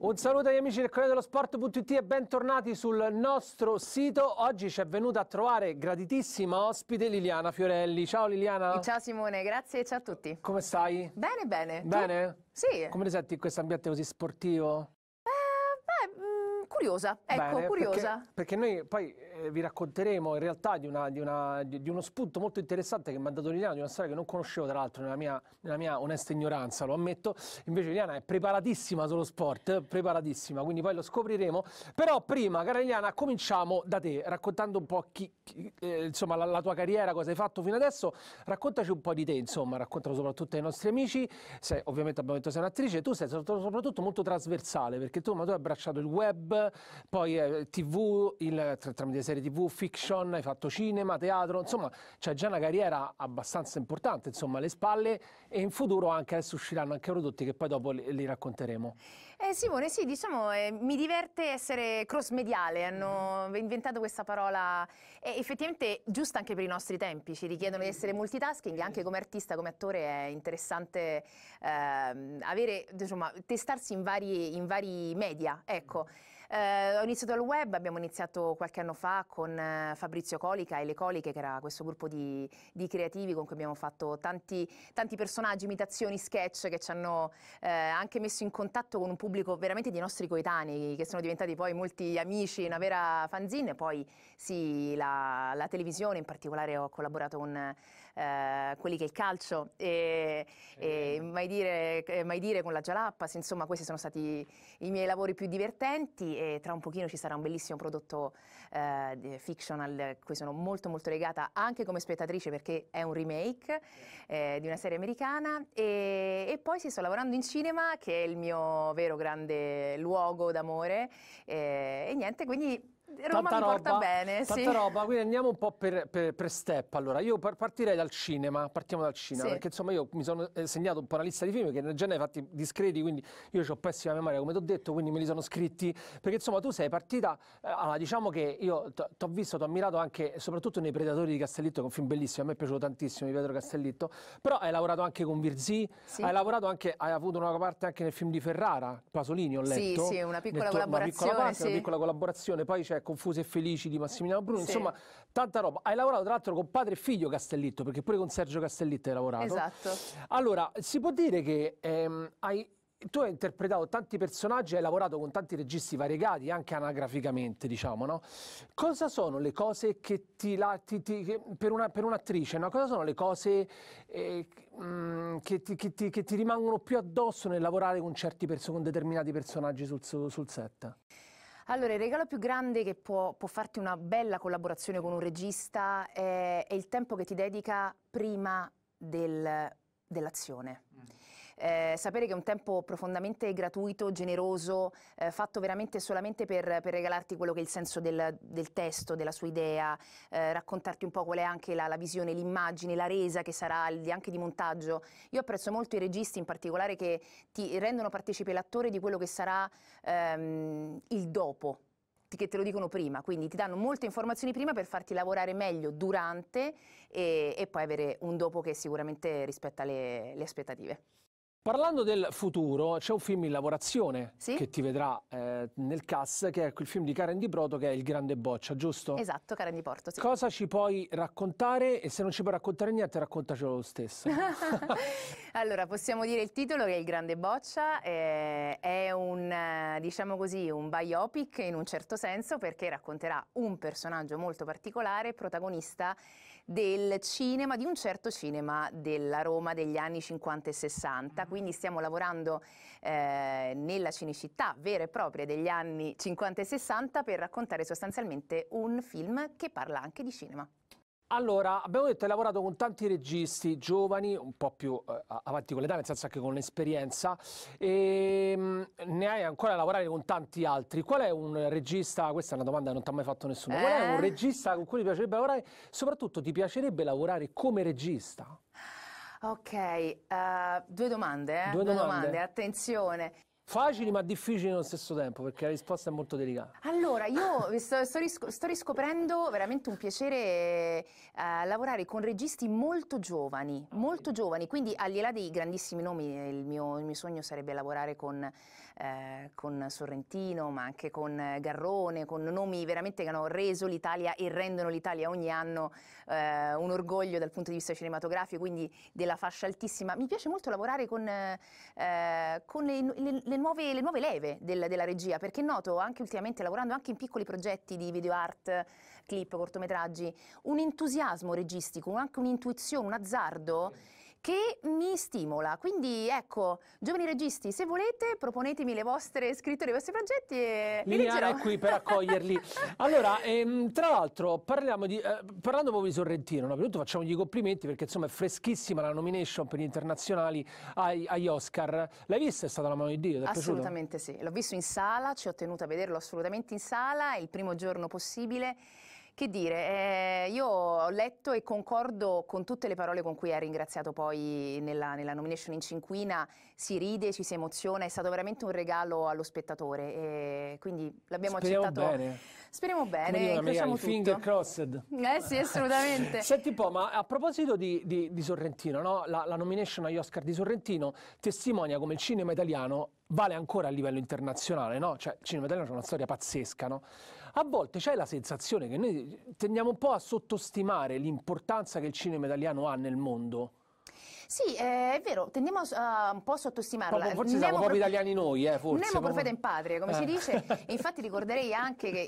Un saluto agli amici del Corriere dello Sport.it e bentornati sul nostro sito. Oggi ci è venuta a trovare graditissima ospite Liliana Fiorelli. Ciao Liliana. Ciao Simone, grazie e ciao a tutti. Come stai? Bene, bene. Bene? Tu? Sì. Come ti senti in questo ambiente così sportivo? Eh, beh, mh, mm, curiosa, ecco, Bene, curiosa. Perché, perché noi poi eh, vi racconteremo in realtà di, una, di, una, di, uno spunto molto interessante che mi ha dato Liliana, di una storia che non conoscevo tra l'altro nella mia, nella mia onesta ignoranza, lo ammetto. Invece Liliana è preparatissima sullo sport, preparatissima, quindi poi lo scopriremo. Però prima, cara Liliana, cominciamo da te, raccontando un po' chi, chi, eh, insomma, la, la, tua carriera, cosa hai fatto fino adesso. Raccontaci un po' di te, insomma, raccontalo soprattutto ai nostri amici. Sei, ovviamente abbiamo detto sei un'attrice, tu sei soprattutto molto trasversale perché tu, ma tu hai abbracciato il web, poi eh, tv, il, tramite serie tv, fiction, hai fatto cinema, teatro, insomma c'è già una carriera abbastanza importante insomma, alle spalle e in futuro anche adesso usciranno anche prodotti che poi dopo li, li racconteremo. Eh, Simone, sì, diciamo eh, mi diverte essere cross mediale, hanno mm-hmm. inventato questa parola eh, effettivamente giusta anche per i nostri tempi, ci richiedono di essere multitasking, anche come artista, come attore è interessante ehm, avere, insomma, testarsi in vari, in vari media, ecco. Eh, ho iniziato al web, abbiamo iniziato qualche anno fa con eh, Fabrizio Colica e Le Coliche, che era questo gruppo di, di creativi con cui abbiamo fatto tanti, tanti personaggi, imitazioni, sketch che ci hanno eh, anche messo in contatto con un pubblico veramente dei nostri coetanei, che sono diventati poi molti amici, una vera fanzine. Poi sì, la, la televisione, in particolare ho collaborato con eh, quelli che è il calcio e, e mai, dire, eh, mai, dire, con la Jalappas, insomma questi sono stati i miei lavori più divertenti e tra un pochino ci sarà un bellissimo prodotto eh, fiction a cui sono molto molto legata anche come spettatrice perché è un remake eh, di una serie americana e, e poi si sto lavorando in cinema che è il mio vero grande luogo d'amore eh, e niente quindi Roma tanta mi porta bene. Tanta sì. roba, quindi andiamo un po' per, per, per step. Allora, io partirei dal cinema, partiamo dal cinema, sì. perché insomma io mi sono eh, segnato un po' una lista di film che già ne hai fatti discreti, quindi io ho pessima memoria, come ti ho detto, quindi me li sono scritti, perché insomma tu sei partita, eh, diciamo che io ti ho visto, ti ho ammirato anche, soprattutto nei Predatori di Castellitto, che è un film bellissimo, a me è piaciuto tantissimo di Pietro Castellitto, però hai lavorato anche con Virzì, sì. hai lavorato anche, hai avuto una parte anche nel film di Ferrara, Pasolini ho letto. Sì, sì, una piccola detto, collaborazione. Una piccola, parte, sì. una piccola collaborazione, poi c'è Confuse e Felici di Massimiliano Bruno, sì. insomma tanta roba. Hai lavorato tra l'altro con padre e figlio Castellitto, perché pure con Sergio Castellitto hai lavorato. Esatto. Allora, si può dire che ehm, hai tu hai interpretato tanti personaggi, hai lavorato con tanti registi variegati, anche anagraficamente, diciamo, no? Cosa sono le cose che ti... La, ti, ti che per, una, per, un'attrice, no? Cosa sono le cose eh, che, mm, ti, che, che, ti, rimangono più addosso nel lavorare con, certi perso- con determinati personaggi sul, sul set? Allora, il regalo più grande che può, può farti una bella collaborazione con un regista è, è il tempo che ti dedica prima del, dell'azione. Mm eh, sapere che è un tempo profondamente gratuito, generoso, eh, fatto veramente solamente per, per, regalarti quello che è il senso del, del testo, della sua idea, eh, raccontarti un po' qual è anche la, la visione, l'immagine, la resa che sarà anche di montaggio. Io apprezzo molto i registi in particolare che ti rendono partecipe l'attore di quello che sarà ehm, il dopo che te lo dicono prima, quindi ti danno molte informazioni prima per farti lavorare meglio durante e, e poi avere un dopo che sicuramente rispetta le, le aspettative. Parlando del futuro, c'è un film in lavorazione sì? che ti vedrà eh, nel cast, che è quel film di Karen Di Proto, che è Il Grande Boccia, giusto? Esatto, Karen Di Porto, sì. Cosa ci puoi raccontare? E se non ci puoi raccontare niente, raccontacelo lo stesso. allora, possiamo dire il titolo che è Il Grande Boccia, eh, è un, eh, diciamo così, un biopic in un certo senso, perché racconterà un personaggio molto particolare, protagonista del cinema, di un certo cinema della Roma degli anni 50 e 60, quindi stiamo lavorando eh, nella cinicità vera e propria degli anni 50 e 60 per raccontare sostanzialmente un film che parla anche di cinema. Allora, abbiamo detto che hai lavorato con tanti registi giovani, un po' più eh, avanti con l'età, nel senso anche con l'esperienza, e ehm, mh, ne hai ancora a lavorare con tanti altri. Qual è un regista, questa è una domanda che non ti ha mai fatto nessuno, eh? qual è un eh? regista con cui ti piacerebbe lavorare? Soprattutto ti piacerebbe lavorare come regista? Ok, uh, due domande, eh? due, due domande. domande. attenzione. Facili ma difficili allo stesso tempo, perché la risposta è molto delicata. Allora, io sto, sto, risco- sto riscoprendo veramente un piacere eh, lavorare con registi molto giovani, molto giovani, quindi al di là dei grandissimi nomi, il mio, il mio sogno sarebbe lavorare con, eh, con, Sorrentino, ma anche con Garrone, con nomi veramente che hanno reso l'Italia e rendono l'Italia ogni anno eh, un orgoglio dal punto di vista cinematografico, quindi della fascia altissima. Mi piace molto lavorare con, eh, con le, le, le nuove, le nuove leve del, della regia, perché noto anche ultimamente, lavorando anche in piccoli progetti di video art, clip, cortometraggi, un entusiasmo registico, anche un'intuizione, un azzardo che mi stimola. Quindi ecco, giovani registi, se volete proponetemi le vostre scritture, i vostri progetti e Liliana è qui per accoglierli. allora, ehm, tra l'altro, parliamo di, eh, parlando proprio di Sorrentino, no? prima facciamo gli complimenti perché insomma è freschissima la nomination per gli internazionali ai, agli Oscar. L'hai vista? È stata la mano di Dio? Assolutamente piaciuto? sì, l'ho visto in sala, ci ho tenuto a vederlo assolutamente in sala, il primo giorno possibile che dire, eh, io ho letto e concordo con tutte le parole con cui ha ringraziato poi nella, nella, nomination in cinquina, si ride, ci si emoziona, è stato veramente un regalo allo spettatore, e quindi l'abbiamo accettato. Speriamo Bene. Speriamo bene, incrociamo tutto. Finger crossed. Eh sì, assolutamente. Senti un po', ma a proposito di, di, di Sorrentino, no? la, la nomination agli Oscar di Sorrentino testimonia come il cinema italiano vale ancora a livello internazionale, no? Cioè, il cinema italiano c'è una storia pazzesca, no? a volte c'è la sensazione che noi tendiamo un po' a sottostimare l'importanza che il cinema italiano ha nel mondo. Sì, eh, è vero, tendiamo a, uh, un po' a sottostimarla. Proprio, forse siamo proprio italiani noi, eh, forse. Nemo proprio... profeta in patria, come eh. si dice. Infatti ricorderei anche che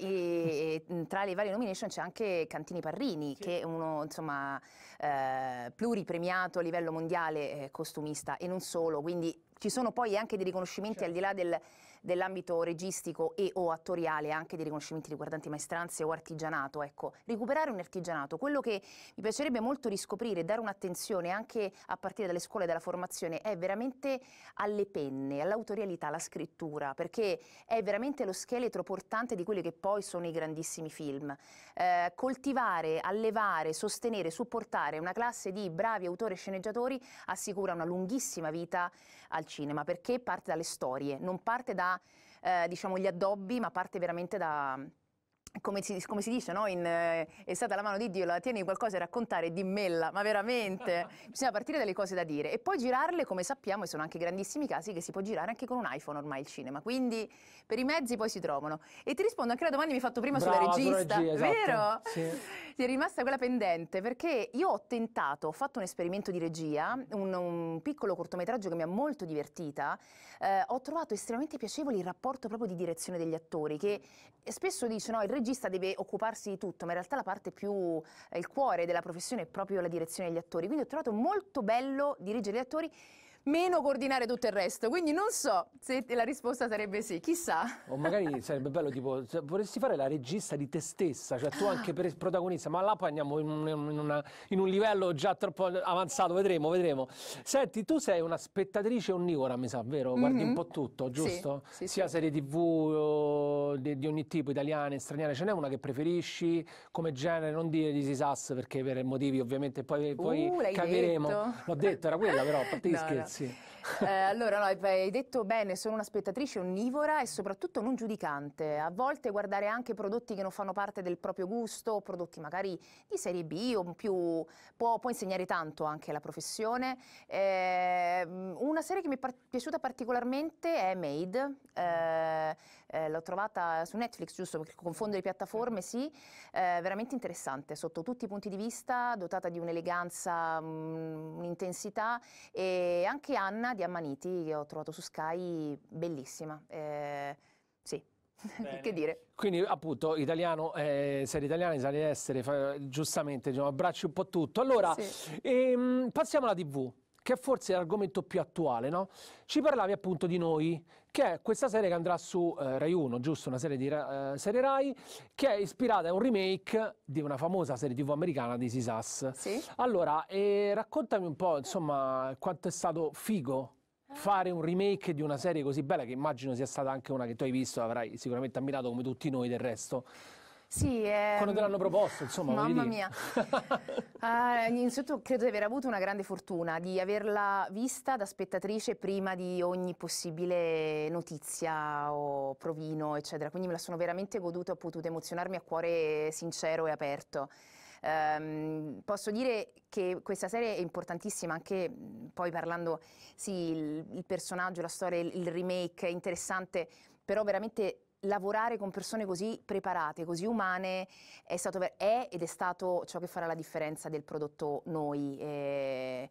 e, tra le varie nomination c'è anche Cantini Parrini, sì. che è uno, insomma, eh, pluripremiato a livello mondiale eh, costumista e non solo, quindi ci sono poi anche dei riconoscimenti certo. al di là del dell'ambito registico e o attoriale anche dei riconoscimenti riguardanti maestranze o artigianato. Ecco, recuperare un artigianato, quello che mi piacerebbe molto riscoprire, dare un'attenzione anche a partire dalle scuole e dalla formazione, è veramente alle penne, all'autorialità, alla scrittura, perché è veramente lo scheletro portante di quelli che poi sono i grandissimi film. Eh, coltivare, allevare, sostenere, supportare una classe di bravi autori e sceneggiatori assicura una lunghissima vita al cinema, perché parte dalle storie, non parte da eh, diciamo, gli addobbi, ma parte veramente da, come si, come si, dice, no? In, eh, è stata la mano di Dio, la tieni qualcosa da raccontare, dimmela, ma veramente. Bisogna partire dalle cose da dire e poi girarle, come sappiamo, e sono anche grandissimi casi che si può girare anche con un iPhone ormai il cinema, quindi per i mezzi poi si trovano. E ti rispondo anche alla domanda che mi hai fatto prima Brava, sulla regista, regia, esatto. vero? Sì. Ti è rimasta quella pendente perché io ho tentato, ho fatto un esperimento di regia, un, un piccolo cortometraggio che mi ha molto divertita, eh, ho trovato estremamente piacevole il rapporto proprio di direzione degli attori che spesso dice, no, il regista regista deve occuparsi di tutto, ma in realtà la parte più, eh, il cuore della professione è proprio la direzione degli attori. Quindi ho trovato molto bello dirigere gli attori meno coordinare tutto il resto. Quindi non so se la risposta sarebbe sì, chissà. O magari sarebbe bello tipo, vorresti fare la regista di te stessa, cioè tu anche per protagonista, ma là poi andiamo in, una, in un livello già troppo avanzato, vedremo, vedremo. Senti, tu sei una spettatrice onnivora, mi sa, vero? Guardi mm -hmm. un po' tutto, giusto? Sì, sì, Sia sì. serie tv di, di, ogni tipo, italiane, straniere, ce n'è una che preferisci come genere? Non dire di Sisas perché per motivi ovviamente poi, poi uh, capiremo. L'ho detto, era quella però, a parte no, no. Sì. Eh, allora, no, hai detto bene, sono una spettatrice onnivora e soprattutto non giudicante. A volte guardare anche prodotti che non fanno parte del proprio gusto, prodotti magari di serie B o più, può, può insegnare tanto anche la professione. Eh, una serie che mi è par piaciuta particolarmente è Made. Eh, eh, l'ho trovata su Netflix, giusto? Perché confondo le piattaforme, sì, eh, veramente interessante sotto tutti i punti di vista, dotata di un'eleganza, mm, un'intensità e anche Anna di Ammaniti che ho trovato su Sky, bellissima. Eh, sì, che dire. Quindi appunto italiano, eh, serie italiana, serie essere, fa, giustamente diciamo, abbracci un po' tutto. Allora, sì. ehm, passiamo alla tv che forse è l'argomento più attuale, no? Ci parlavi appunto di noi, che è questa serie che andrà su eh, Rai 1, giusto? Una serie di eh, serie Rai, che è ispirata a un remake di una famosa serie tv americana di Sisas. Sì. Allora, eh, raccontami un po', insomma, quanto è stato figo fare un remake di una serie così bella che immagino sia stata anche una che tu hai visto, avrai sicuramente ammirato come tutti noi del resto. Sì, eh, Quando te l'hanno proposto, insomma. Mamma mia. uh, innanzitutto credo di aver avuto una grande fortuna di averla vista da spettatrice prima di ogni possibile notizia o provino, eccetera. Quindi me la sono veramente goduta, ho potuto emozionarmi a cuore sincero e aperto. Um, posso dire che questa serie è importantissima anche poi parlando, sì, il, il personaggio, la storia, il, il remake è interessante, però veramente lavorare con persone così preparate, così umane, è, stato, è ed è stato ciò che farà la differenza del prodotto noi. Eh,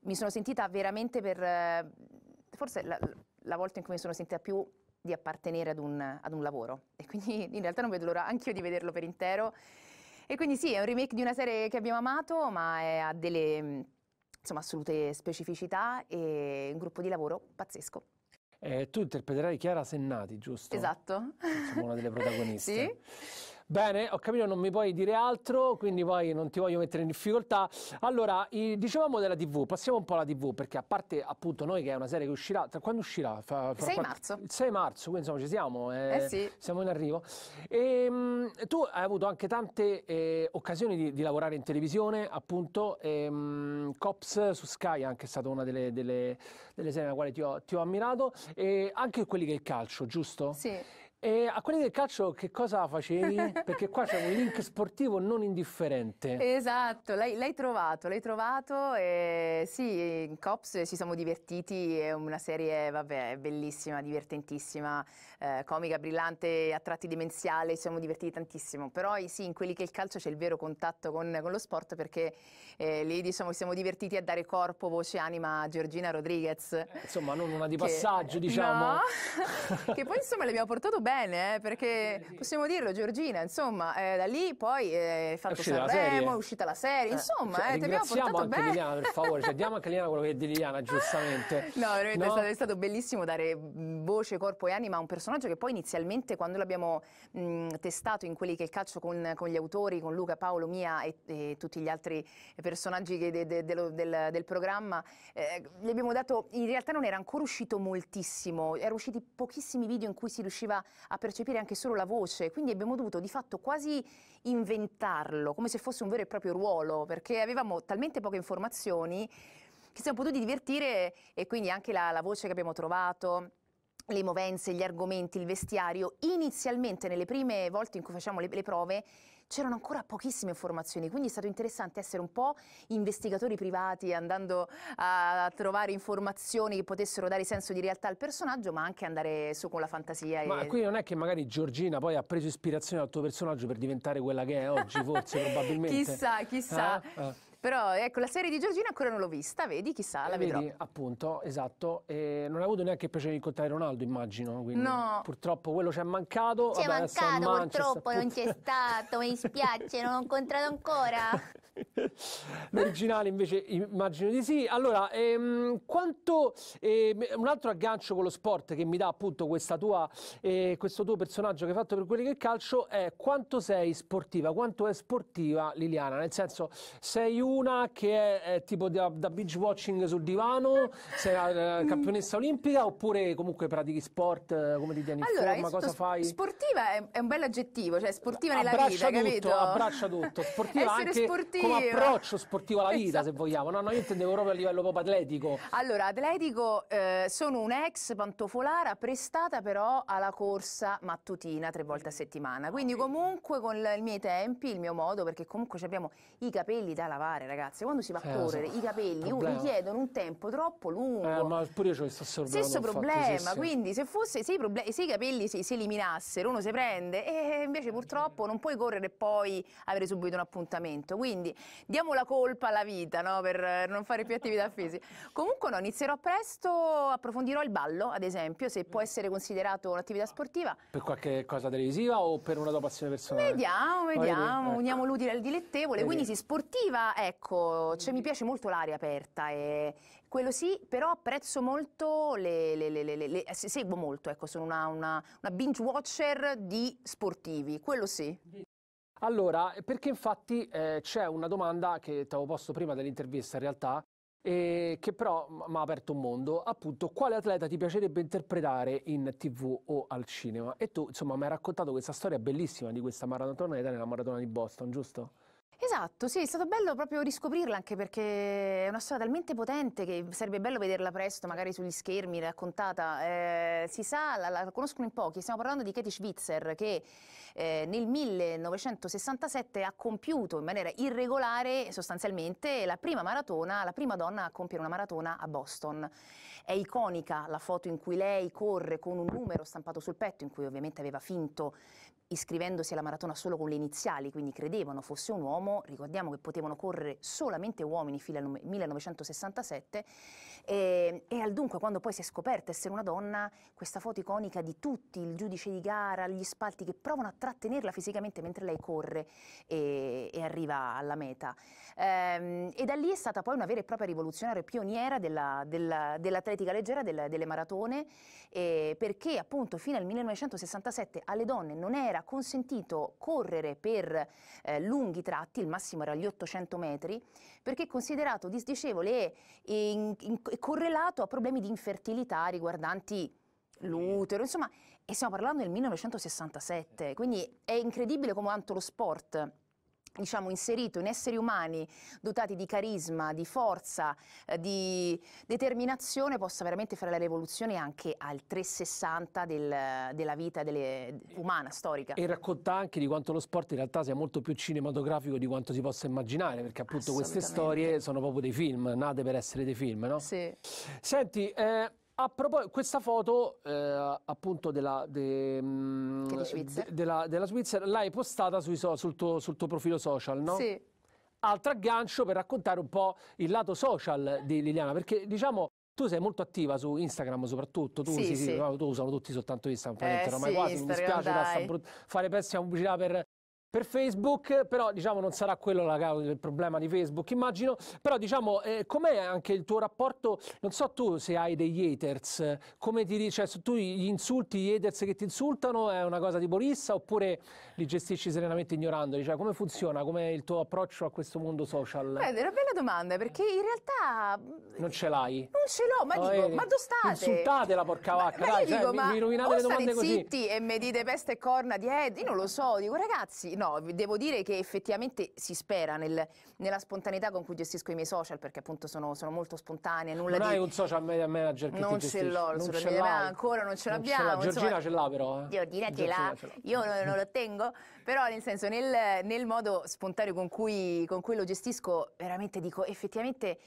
mi sono sentita veramente per, forse la, la, volta in cui mi sono sentita più di appartenere ad un, ad un lavoro. E quindi in realtà non vedo l'ora anche io di vederlo per intero. E quindi sì, è un remake di una serie che abbiamo amato, ma ha delle insomma, assolute specificità e un gruppo di lavoro pazzesco. Eh, tu interpreterai Chiara Sennati, giusto? Esatto. Siamo una delle protagoniste. sì. Bene, ho capito, non mi puoi dire altro, quindi poi non ti voglio mettere in difficoltà. Allora, i, dicevamo della TV, passiamo un po' alla TV, perché a parte appunto noi che è una serie che uscirà, tra, quando uscirà? Fra, fra 6 marzo. Il 6 marzo, quindi insomma ci siamo, eh, eh sì. siamo in arrivo. E, ehm, mh, tu hai avuto anche tante eh, occasioni di, di, lavorare in televisione, appunto, e, ehm, mh, Cops su Sky anche è stata una delle, delle, delle serie nella quale ti ho, ti ho ammirato, e anche quelli che è il calcio, giusto? Sì. E a quelli del calcio che cosa facevi? Perché qua c'è un link sportivo non indifferente. Esatto, l'hai, l'hai trovato, l'hai trovato e sì, in Cops ci siamo divertiti, è una serie, vabbè, bellissima, divertentissima, eh, comica, brillante, a tratti demenziale, ci siamo divertiti tantissimo, però sì, in quelli che il calcio c'è il vero contatto con, con lo sport perché eh, lì diciamo ci siamo divertiti a dare corpo, voce, anima a Georgina Rodriguez. Eh, insomma, non una di che, passaggio, diciamo. No, che poi insomma le abbiamo portato bene bene, eh, perché possiamo dirlo, Giorgina, insomma, eh, da lì poi eh, è fatto è uscita Sanremo, è uscita la serie, eh, insomma, cioè, eh, ti abbiamo portato anche Liliana, per favore, cioè, diamo anche a Liliana quello che è di Liliana, giustamente. No, veramente no? È, stato, è, stato, bellissimo dare voce, corpo e anima a un personaggio che poi inizialmente quando l'abbiamo mh, testato in quelli che il calcio con, con, gli autori, con Luca, Paolo, Mia e, e tutti gli altri personaggi de, de, de, del, del, del, programma, eh, gli abbiamo dato, in realtà non era ancora uscito moltissimo, erano usciti pochissimi video in cui si riusciva a percepire anche solo la voce, quindi abbiamo dovuto di fatto quasi inventarlo, come se fosse un vero e proprio ruolo, perché avevamo talmente poche informazioni che siamo potuti divertire e quindi anche la, la voce che abbiamo trovato le movenze, gli argomenti, il vestiario. Inizialmente, nelle prime volte in cui facciamo le, le prove, c'erano ancora pochissime informazioni, quindi è stato interessante essere un po' investigatori privati, andando a trovare informazioni che potessero dare senso di realtà al personaggio, ma anche andare su con la fantasia. Ma e... qui non è che magari Giorgina poi ha preso ispirazione dal tuo personaggio per diventare quella che è oggi, forse, probabilmente. Chissà, chissà. Ah, ah. Però ecco, la serie di Giorgina ancora non l'ho vista, vedi, chissà, eh, la vedi, vedrò. Vedi, appunto, esatto. Eh, non hai avuto neanche il piacere di incontrare Ronaldo, immagino. Quindi, no. Purtroppo quello ci è mancato. Ci è mancato, purtroppo, non c'è stato, mi dispiace, non l'ho incontrato ancora. L'originale invece immagino di sì. Allora, ehm, quanto ehm, un altro aggancio con lo sport che mi dà appunto tua, eh, questo tuo personaggio che hai fatto per quelli che calcio è quanto sei sportiva, quanto è sportiva Liliana? Nel senso, sei una che è, è tipo da, da binge watching sul divano, sei una eh, mm. campionessa olimpica oppure comunque pratichi sport, eh, come ti tieni allora, in forma, cosa fai? Sportiva è, è, un bel aggettivo, cioè sportiva nella abbraccia vita, tutto, capito? Abbraccia tutto, sportiva anche sportiva come approccio sportivo alla vita, esatto. se vogliamo. No, no, io intendevo proprio a livello proprio atletico. Allora, atletico, eh, sono un'ex pantofolara prestata però alla corsa mattutina tre volte a settimana. Ah, quindi comunque con i miei tempi, il mio modo, perché comunque abbiamo i capelli da lavare, ragazzi. Quando si va a eh, correre, so. i capelli uh, problema. richiedono un tempo troppo lungo. Eh, ma pure io ho il stesso problema. Stesso problema, fatto, sì, quindi sì. se, fosse, se, i se i capelli si, si eliminassero, uno si prende e invece purtroppo non puoi correre e poi avere subito un appuntamento. Quindi diamo la colpa alla vita no? per non fare più attività fisica. Comunque no, inizierò presto, approfondirò il ballo, ad esempio, se può mm. essere considerato un'attività ah. sportiva. Per qualche cosa televisiva o per una tua passione personale? Vediamo, vediamo, ecco. uniamo l'utile al dilettevole, quindi sì, sportiva, ecco, cioè, mi mm. piace molto l'aria aperta e quello sì, però apprezzo molto, le, le, le, le seguo molto, ecco, sono una, una, una binge watcher di sportivi, quello sì. Allora, perché infatti eh, c'è una domanda che ti avevo posto prima dell'intervista in realtà, e che però mi ha aperto un mondo, appunto, quale atleta ti piacerebbe interpretare in tv o al cinema? E tu, insomma, mi hai raccontato questa storia bellissima di questa maratoneta nella maratona di Boston, giusto? Esatto, sì, è stato bello proprio riscoprirla anche perché è una storia talmente potente che sarebbe bello vederla presto, magari sugli schermi, raccontata. Eh, si sa, la, la, conoscono in pochi, stiamo parlando di Katie Schwitzer che eh, nel 1967 ha compiuto in maniera irregolare sostanzialmente la prima maratona, la prima donna a compiere una maratona a Boston. È iconica la foto in cui lei corre con un numero stampato sul petto in cui ovviamente aveva finto iscrivendosi alla maratona solo con le iniziali, quindi credevano fosse un uomo, ricordiamo che potevano correre solamente uomini fino al 1967, e, ehm, e al dunque quando poi si è scoperta essere una donna, questa foto iconica di tutti, il giudice di gara, gli spalti che provano a trattenerla fisicamente mentre lei corre e, e arriva alla meta. Ehm, e da lì è stata poi una vera e propria rivoluzionaria pioniera della, della, dell'atletica leggera, della, delle maratone, eh, perché appunto fino al 1967 alle donne non era ha consentito correre per eh, lunghi tratti, il massimo era gli 800 metri, perché è considerato disdicevole e, in, e correlato a problemi di infertilità riguardanti l'utero, insomma, e stiamo parlando del 1967, quindi è incredibile come quanto lo sport diciamo, inserito in esseri umani dotati di carisma, di forza, eh, di determinazione, possa veramente fare la rivoluzione anche al 360 del, della vita delle, umana, storica. E racconta anche di quanto lo sport in realtà sia molto più cinematografico di quanto si possa immaginare, perché appunto queste storie sono proprio dei film, nate per essere dei film, no? Sì. Senti, eh, a proposito, questa foto eh, appunto della, de, mh, mm, De, della, della, Svizzera l'hai postata so, sul, tuo, sul, tuo, profilo social, no? Sì. Altro aggancio per raccontare un po' il lato social di Liliana, perché diciamo tu sei molto attiva su Instagram soprattutto, tu, sì, sì, sì. tu usano tutti soltanto Instagram, eh, ormai sì, quasi, Instagram, mi dispiace fare pessima pubblicità per, per Facebook, però diciamo non sarà quello la causa del problema di Facebook, immagino, però diciamo eh, com'è anche il tuo rapporto, non so tu se hai degli haters, come ti dice, cioè, tu gli insulti, gli haters che ti insultano è una cosa di bolissa oppure li gestisci serenamente ignorandoli, cioè come funziona, com'è il tuo approccio a questo mondo social? Beh, è una bella domanda perché in realtà... Mm, non ce l'hai? Non ce l'ho, ma no, dico, eh, ma dove state? Insultate la porca vacca, ma, dai, cioè, ma dico, cioè, ma vi rovinate le domande zitti così. zitti e mi dite peste e corna di Ed, io non lo so, dico ragazzi no, devo dire che effettivamente si spera nel, nella spontaneità con cui gestisco i miei social, perché appunto sono, sono molto spontanea. Nulla non di... hai un social media manager che non ti ce l'ho, non ce l'ho ancora, non ce l'abbiamo. Ce Georgina ce l'ha però. Eh. Georgina, ce l'ha, io non, non, lo tengo, però nel senso nel, nel modo spontaneo con cui, con cui lo gestisco veramente dico effettivamente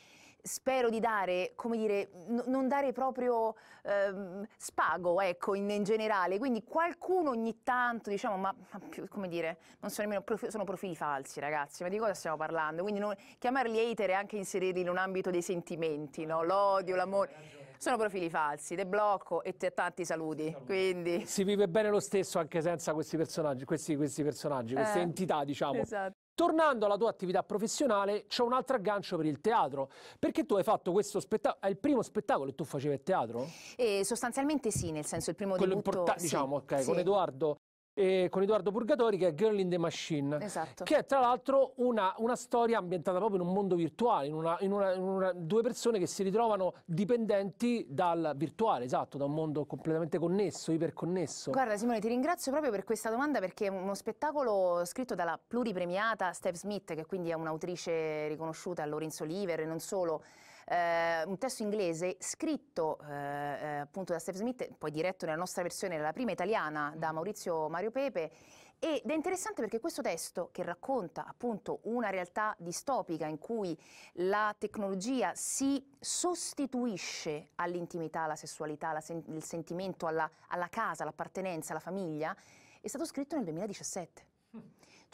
spero di dare, come dire, non dare proprio ehm, spago, ecco, in, in, generale. Quindi qualcuno ogni tanto, diciamo, ma, ma più, come dire, non sono nemmeno profi, sono profili falsi, ragazzi, ma di cosa stiamo parlando? Quindi non, chiamarli hater è anche inserirli in un ambito dei sentimenti, no? L'odio, l'amore. Sono profili falsi, te blocco e te tanti saluti. Quindi... Si vive bene lo stesso anche senza questi personaggi, questi, questi personaggi, queste eh, entità, diciamo. Esatto. Tornando alla tua attività professionale, c'è un altro aggancio per il teatro, perché tu hai fatto questo spettacolo, è il primo spettacolo che tu facevi a teatro? Eh, sostanzialmente sì, nel senso il primo Quello debutto... Quello importante, sì, diciamo, ok, sì. con Edoardo e eh, con Edoardo Purgatori che è Girl in the Machine, esatto. che è tra l'altro una, una, storia ambientata proprio in un mondo virtuale, in, una, in, una, in due persone che si ritrovano dipendenti dal virtuale, esatto, da un mondo completamente connesso, iperconnesso. Guarda Simone, ti ringrazio proprio per questa domanda perché è uno spettacolo scritto dalla pluripremiata Steph Smith, che quindi è un'autrice riconosciuta a Lorenzo Oliver e non solo, eh, un testo inglese scritto eh, eh appunto da Steve Smith, poi diretto nella nostra versione, la prima italiana, mm. da Maurizio Mario Pepe, ed è interessante perché questo testo che racconta appunto una realtà distopica in cui la tecnologia si sostituisce all'intimità, alla sessualità, alla sen- il sentimento, alla, alla casa, all'appartenenza, alla famiglia, è stato scritto nel 2017.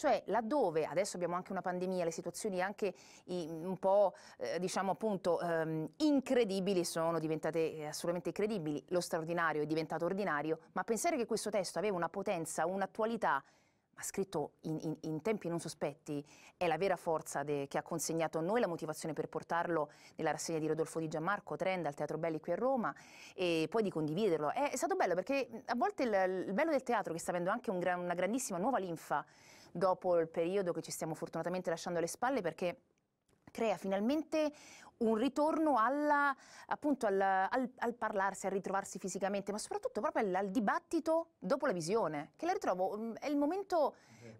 Cioè laddove adesso abbiamo anche una pandemia, le situazioni anche un po' eh, diciamo appunto ehm, incredibili sono diventate eh, assolutamente incredibili, lo straordinario è diventato ordinario, ma pensare che questo testo aveva una potenza, un'attualità ma scritto in, in, in, tempi non sospetti, è la vera forza de, che ha consegnato a noi la motivazione per portarlo nella rassegna di Rodolfo Di Gianmarco, Trend, al Teatro Belli qui a Roma e poi di condividerlo. È, è stato bello perché a volte il, il bello del teatro, che sta avendo anche un una grandissima nuova linfa, dopo il periodo che ci stiamo fortunatamente lasciando alle spalle perché crea finalmente un ritorno alla, appunto al, al, al, parlarsi, al ritrovarsi fisicamente, ma soprattutto proprio al, al, dibattito dopo la visione, che la ritrovo, mm, è il momento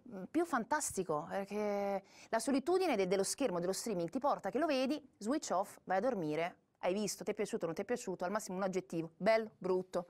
mm, più fantastico, perché la solitudine de, dello schermo, dello streaming ti porta che lo vedi, switch off, vai a dormire, hai visto, ti è piaciuto, non ti è piaciuto, al massimo un aggettivo, bello, brutto,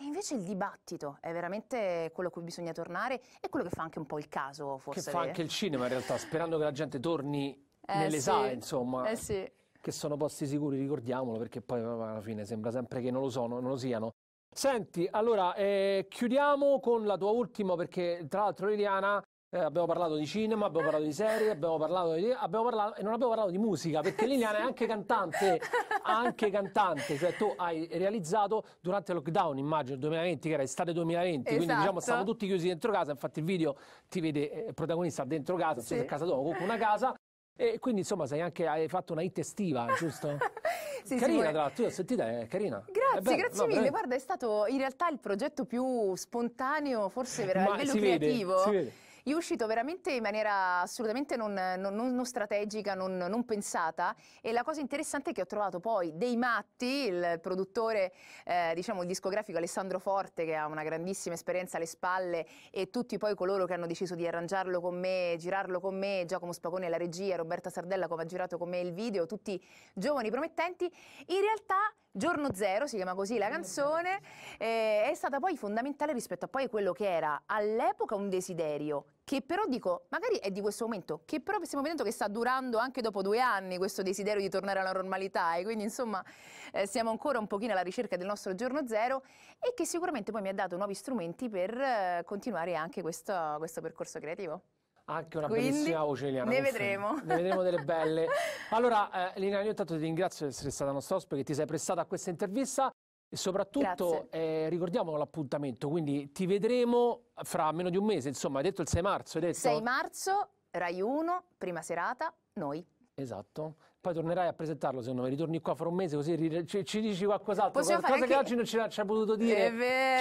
e invece il dibattito è veramente quello a cui bisogna tornare e quello che fa anche un po' il caso, forse. Che fa eh? anche il cinema in realtà, sperando che la gente torni eh, nelle sì. sale, insomma. Eh sì. Che sono posti sicuri, ricordiamolo, perché poi alla fine sembra sempre che non lo sono, non lo siano. Senti, allora eh, chiudiamo con la tua ultima perché tra l'altro Liliana eh, abbiamo parlato di cinema, abbiamo parlato di serie, abbiamo parlato di... Abbiamo parlato, e non abbiamo parlato di musica, perché Liliana è anche cantante, anche cantante, cioè tu hai realizzato durante il lockdown, immagino, il 2020, che era estate 2020, esatto. quindi diciamo stavamo tutti chiusi dentro casa, infatti il video ti vede eh, protagonista dentro casa, sì. non casa tua, comunque una casa, e quindi insomma anche, hai fatto una hit estiva, giusto? sì, carina, tra l'altro, io ho sentita, è carina. Grazie, è grazie no, mille. Veramente. Guarda, è stato in realtà il progetto più spontaneo, forse per a livello creativo. Vede, si vede è uscito veramente in maniera assolutamente non, non, non strategica, non, non, pensata e la cosa interessante è che ho trovato poi dei matti, il produttore, eh, diciamo, il discografico Alessandro Forte che ha una grandissima esperienza alle spalle e tutti poi coloro che hanno deciso di arrangiarlo con me, girarlo con me, Giacomo Spagone la regia, Roberta Sardella come ha girato con me il video, tutti giovani promettenti, in realtà Giorno Zero, si chiama così la canzone, eh, è stata poi fondamentale rispetto a poi quello che era all'epoca un desiderio che però dico, magari è di questo momento, che però stiamo vedendo che sta durando anche dopo due anni questo desiderio di tornare alla normalità e quindi insomma eh, siamo ancora un pochino alla ricerca del nostro giorno zero e che sicuramente poi mi ha dato nuovi strumenti per eh, continuare anche questo, questo percorso creativo anche una Quindi, bellissima voce Eliana. Ne vedremo. Ne vedremo delle belle. Allora, eh, Lina, io intanto ti ringrazio di essere stata nostra ospite, che ti sei prestata a questa intervista. E soprattutto eh, ricordiamo l'appuntamento, quindi ti vedremo fra meno di un mese, insomma, hai detto il 6 marzo, hai detto? 6 marzo, Rai 1, prima serata, noi. Esatto. Poi tornerai a presentarlo, secondo me. Ritorni qua fra un mese così ci, ci dici qualcos'altro. Possiamo qualcosa che oggi non ci ha potuto dire.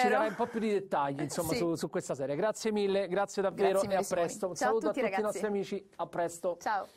Ci darai un po' più di dettagli, insomma, sì. su, su, questa serie. Grazie mille, grazie davvero grazie mille, e a presto. Un saluto a tutti, a tutti i nostri amici, a presto. Ciao.